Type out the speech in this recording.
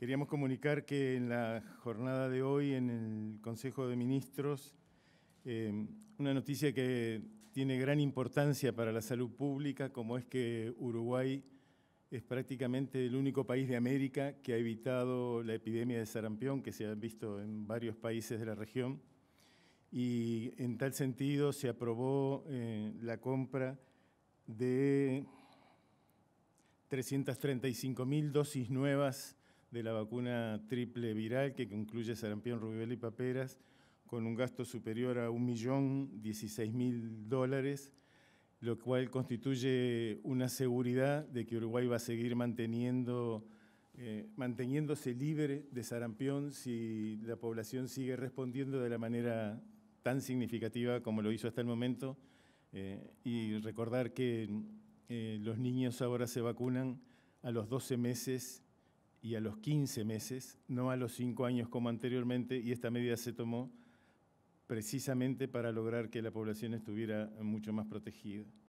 Queríamos comunicar que en la jornada de hoy, en el Consejo de Ministros, em, una noticia que tiene gran importancia para la salud pública, como es que Uruguay es prácticamente el único país de América que ha evitado la epidemia de sarampión que se ha visto en varios países de la región. Y en tal sentido se aprobó eh, la compra de 335 mil dosis nuevas de la vacuna triple viral que incluye sarampión, rubéola y paperas, con un gasto superior a 1.016.000 dólares, lo cual constituye una seguridad de que Uruguay va a seguir manteniendo, eh, manteniéndose libre de sarampión si la población sigue respondiendo de la manera tan significativa como lo hizo hasta el momento. Eh, y recordar que eh, los niños ahora se vacunan a los 12 meses y a los 15 meses, no a los 5 años como anteriormente, y esta medida se tomó precisamente para lograr que la población estuviera mucho más protegida.